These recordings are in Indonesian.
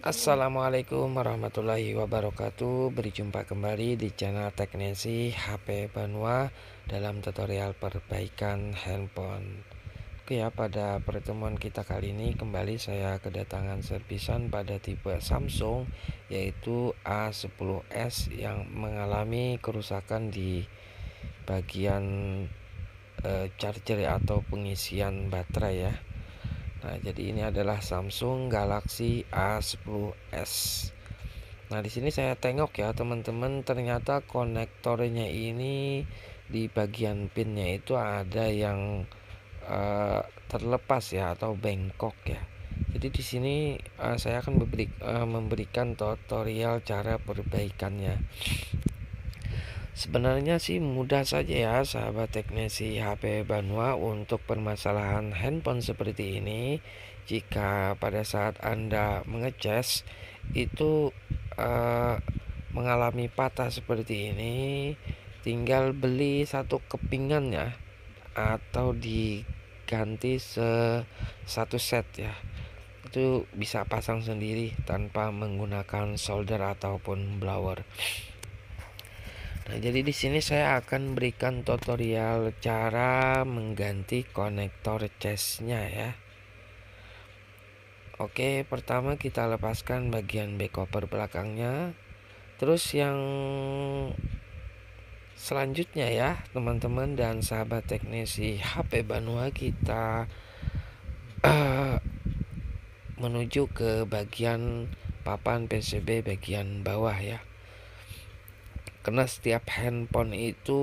Assalamualaikum warahmatullahi wabarakatuh Berjumpa kembali di channel teknisi HP Banua Dalam tutorial perbaikan handphone Oke ya pada pertemuan kita kali ini Kembali saya kedatangan servisan pada tipe Samsung Yaitu A10s yang mengalami kerusakan di bagian e, charger atau pengisian baterai ya Nah, jadi ini adalah Samsung Galaxy A10s. Nah, di sini saya tengok ya, teman-teman, ternyata konektornya ini di bagian pinnya itu ada yang uh, terlepas ya atau bengkok ya. Jadi di sini uh, saya akan memberi, uh, memberikan tutorial cara perbaikannya. Sebenarnya sih mudah saja ya sahabat teknisi HP Banua untuk permasalahan handphone seperti ini Jika pada saat Anda mengecas itu eh, mengalami patah seperti ini Tinggal beli satu kepingan ya atau diganti se satu set ya itu bisa pasang sendiri tanpa menggunakan solder ataupun blower Nah, jadi di sini saya akan berikan tutorial cara mengganti konektor chestnya ya. Oke, pertama kita lepaskan bagian back cover belakangnya. Terus yang selanjutnya ya, teman-teman dan sahabat teknisi HP Banua kita uh, menuju ke bagian papan PCB bagian bawah ya karena setiap handphone itu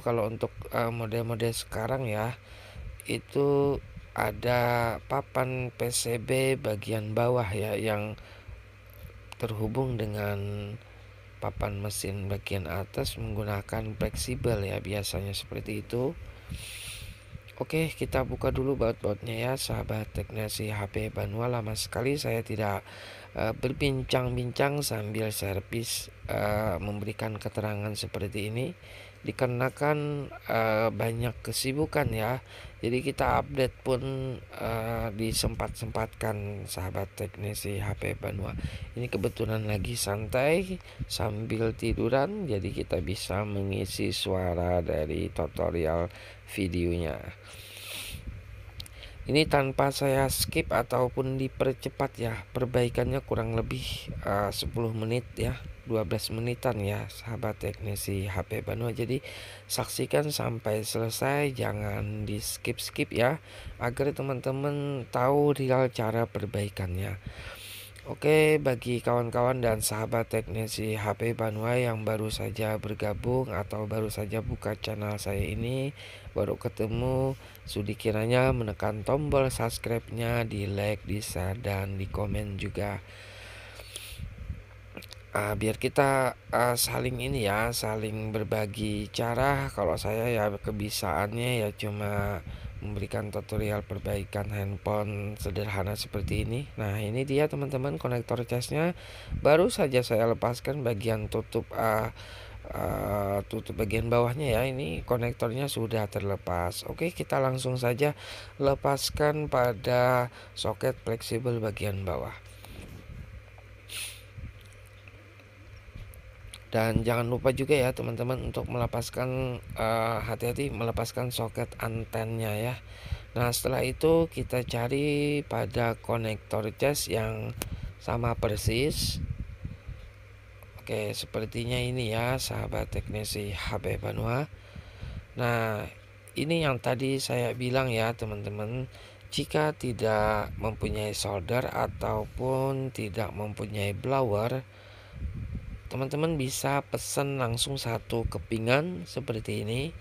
kalau untuk model eh, model-model sekarang ya itu ada papan PCB bagian bawah ya yang terhubung dengan papan mesin bagian atas menggunakan fleksibel ya biasanya seperti itu Oke kita buka dulu baut-bautnya ya sahabat teknisi HP Banua lama sekali saya tidak berpincang eh, berbincang-bincang sambil servis uh, memberikan keterangan seperti ini dikarenakan uh, banyak kesibukan ya jadi kita update pun uh, disempat-sempatkan sahabat teknisi HP Banua ini kebetulan lagi santai sambil tiduran jadi kita bisa mengisi suara dari tutorial videonya ini tanpa saya skip ataupun dipercepat ya perbaikannya kurang lebih eh, uh, 10 menit ya 12 menitan ya sahabat teknisi HP Banua jadi saksikan sampai selesai jangan di skip skip ya agar teman-teman tahu real cara perbaikannya Oke, bagi kawan-kawan dan sahabat teknisi HP Banua yang baru saja bergabung atau baru saja buka channel saya ini, baru ketemu, sudi kiranya menekan tombol subscribe-nya, di like, di share, dan di komen juga. Uh, biar kita uh, saling ini ya, saling berbagi cara. Kalau saya ya kebiasaannya ya cuma memberikan tutorial perbaikan handphone sederhana seperti ini nah ini dia teman-teman konektor casnya baru saja saya lepaskan bagian tutup uh, uh, tutup bagian bawahnya ya ini konektornya sudah terlepas oke kita langsung saja lepaskan pada soket fleksibel bagian bawah dan jangan lupa juga ya teman-teman untuk melepaskan eh, hati-hati uh, melepaskan soket antennya ya nah setelah itu kita cari pada konektor cas yang sama persis oke sepertinya ini ya sahabat teknisi HP Banua nah ini yang tadi saya bilang ya teman-teman jika tidak mempunyai solder ataupun tidak mempunyai blower teman-teman bisa pesan langsung satu kepingan seperti ini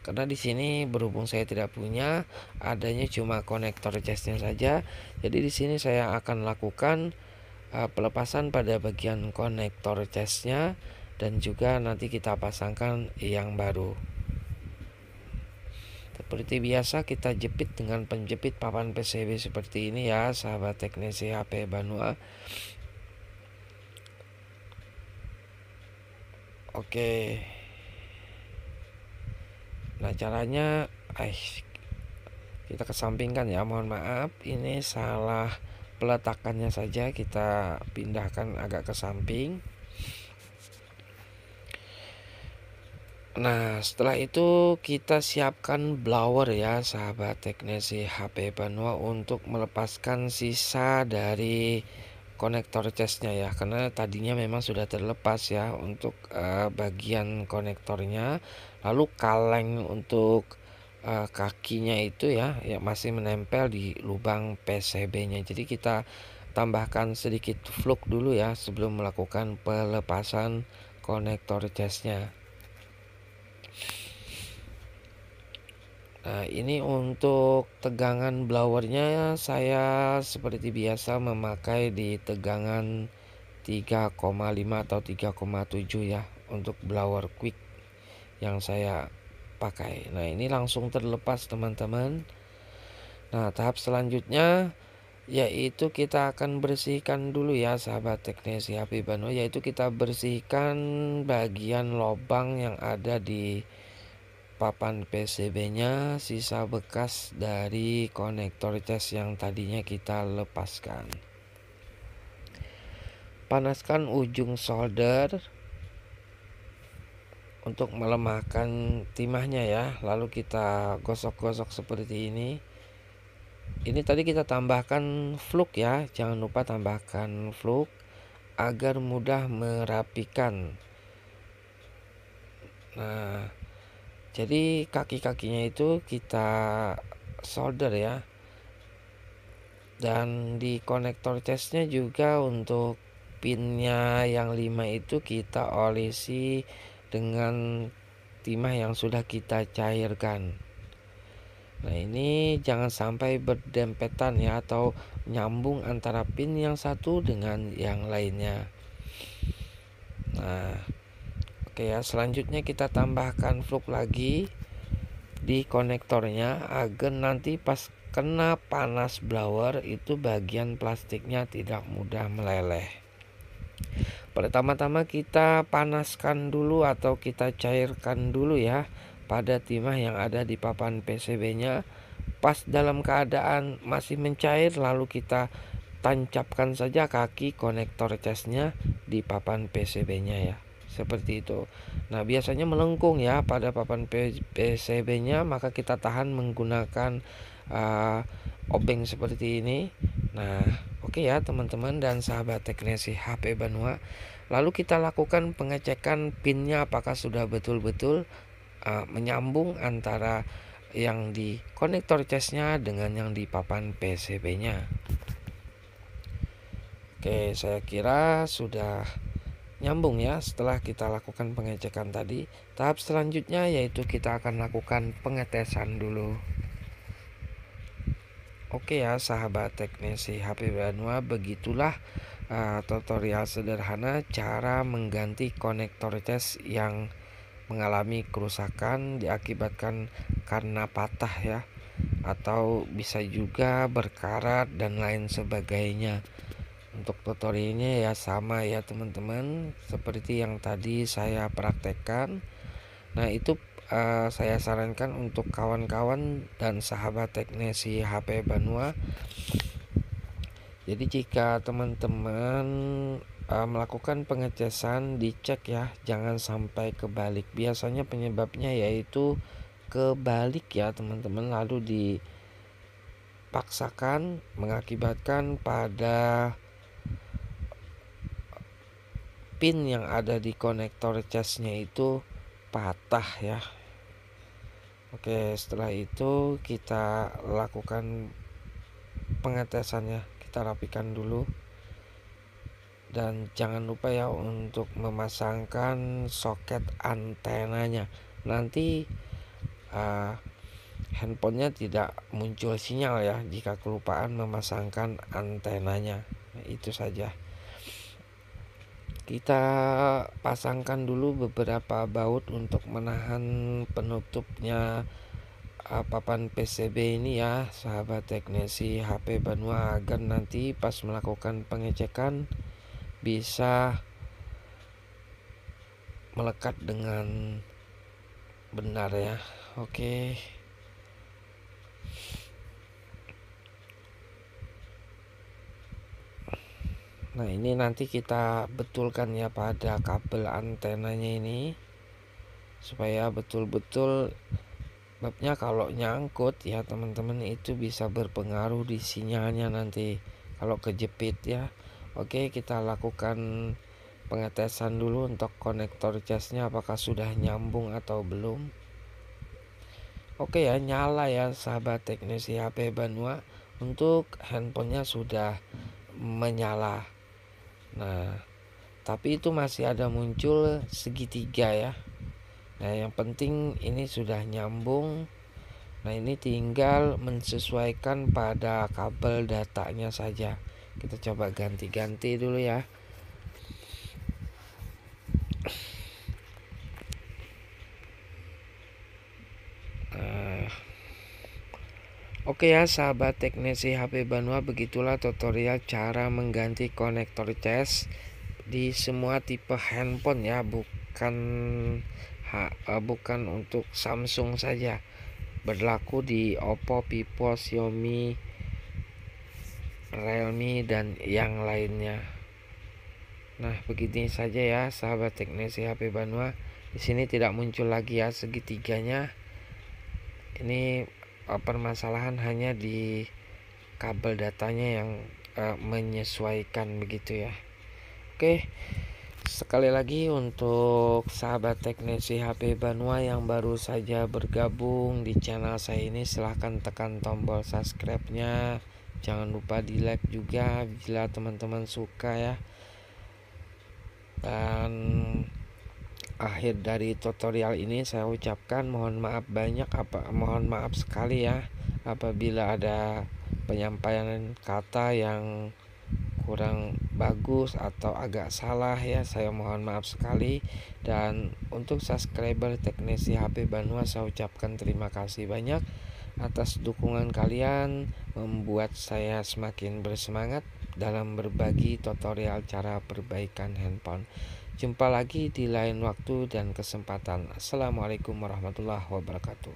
karena di sini berhubung saya tidak punya adanya cuma konektor chestnya saja jadi di sini saya akan lakukan uh, pelepasan pada bagian konektor chestnya dan juga nanti kita pasangkan yang baru seperti biasa kita jepit dengan penjepit papan PCB seperti ini ya sahabat teknisi HP Banua Oke. Nah, caranya eh kita kesampingkan ya. Mohon maaf, ini salah peletakannya saja kita pindahkan agak ke samping. Nah, setelah itu kita siapkan blower ya, sahabat teknisi HP Banua untuk melepaskan sisa dari konektor casnya ya karena tadinya memang sudah terlepas ya untuk uh, bagian konektornya lalu kaleng untuk uh, kakinya itu ya ya masih menempel di lubang PCB-nya jadi kita tambahkan sedikit fluk dulu ya sebelum melakukan pelepasan konektor casnya Nah, ini untuk tegangan blowernya saya seperti biasa memakai di tegangan 3,5 atau 3,7 ya untuk blower quick yang saya pakai. Nah, ini langsung terlepas teman-teman. Nah, tahap selanjutnya yaitu kita akan bersihkan dulu ya sahabat teknisi Habibano yaitu kita bersihkan bagian lubang yang ada di papan PCB nya sisa bekas dari konektor test yang tadinya kita lepaskan panaskan ujung solder untuk melemahkan timahnya ya lalu kita gosok-gosok seperti ini ini tadi kita tambahkan fluk ya jangan lupa tambahkan fluk agar mudah merapikan nah jadi kaki-kakinya itu kita solder ya dan di konektor testnya juga untuk pinnya yang 5 itu kita olesi dengan timah yang sudah kita cairkan nah ini jangan sampai berdempetan ya atau nyambung antara pin yang satu dengan yang lainnya nah Oke ya, selanjutnya kita tambahkan fluk lagi di konektornya agar nanti pas kena panas blower itu bagian plastiknya tidak mudah meleleh. Pertama-tama kita panaskan dulu atau kita cairkan dulu ya pada timah yang ada di papan PCB-nya. Pas dalam keadaan masih mencair lalu kita tancapkan saja kaki konektor casnya di papan PCB-nya ya seperti itu. Nah, biasanya melengkung ya pada papan PCB-nya, maka kita tahan menggunakan uh, obeng seperti ini. Nah, oke okay ya teman-teman dan sahabat teknisi HP Banua. Lalu kita lakukan pengecekan pinnya apakah sudah betul-betul uh, menyambung antara yang di konektor casnya dengan yang di papan PCB-nya. Oke, saya kira sudah Nyambung ya, setelah kita lakukan pengecekan tadi, tahap selanjutnya yaitu kita akan lakukan pengetesan dulu. Oke ya sahabat teknisi HP Banua begitulah uh, tutorial sederhana cara mengganti konektor tes yang mengalami kerusakan diakibatkan karena patah ya atau bisa juga berkarat dan lain sebagainya untuk tutorialnya ya sama ya teman-teman seperti yang tadi saya praktekkan nah itu uh, saya sarankan untuk kawan-kawan dan sahabat teknisi HP Banua jadi jika teman-teman uh, melakukan pengecasan dicek ya jangan sampai kebalik biasanya penyebabnya yaitu kebalik ya teman-teman lalu dipaksakan mengakibatkan pada pin yang ada di konektor casnya itu patah ya Oke setelah itu kita lakukan pengetesannya kita rapikan dulu dan jangan lupa ya untuk memasangkan soket antenanya nanti uh, handphonenya tidak muncul sinyal ya jika kelupaan memasangkan antenanya itu saja kita pasangkan dulu beberapa baut untuk menahan penutupnya ah, papan PCB ini ya sahabat teknisi HP Banua agar nanti pas melakukan pengecekan bisa melekat dengan benar ya oke okay. Nah ini nanti kita betulkan ya pada kabel antenanya ini supaya betul-betul sebabnya kalau nyangkut ya teman-teman itu bisa berpengaruh di sinyalnya nanti kalau kejepit ya. Oke kita lakukan pengetesan dulu untuk konektor casnya apakah sudah nyambung atau belum. Oke ya nyala ya sahabat teknisi HP Banua untuk handphonenya sudah menyala. Nah, tapi itu masih ada muncul segitiga ya. Nah, yang penting ini sudah nyambung. Nah, ini tinggal mensesuaikan pada kabel datanya saja. Kita coba ganti-ganti dulu ya. Oke ya sahabat teknisi HP Banua begitulah tutorial cara mengganti konektor CES di semua tipe handphone ya bukan eh, bukan untuk Samsung saja berlaku di Oppo, Vivo, Xiaomi, Realme dan yang lainnya. Nah begini saja ya sahabat teknisi HP Banua di sini tidak muncul lagi ya segitiganya ini Eh, permasalahan hanya di kabel datanya yang uh, menyesuaikan begitu ya. Oke. Sekali lagi untuk sahabat teknisi HP Banua yang baru saja bergabung di channel saya ini silahkan tekan tombol subscribe-nya Jangan lupa di like juga bila teman-teman suka ya Dan akhir dari tutorial ini saya ucapkan mohon maaf banyak apa mohon maaf sekali ya apabila ada penyampaian kata yang kurang bagus atau agak salah ya saya mohon maaf sekali dan untuk subscriber teknisi HP Banua saya ucapkan terima kasih banyak atas dukungan kalian membuat saya semakin bersemangat dalam berbagi tutorial cara perbaikan handphone Jumpa lagi di lain waktu dan kesempatan. Assalamualaikum warahmatullahi wabarakatuh.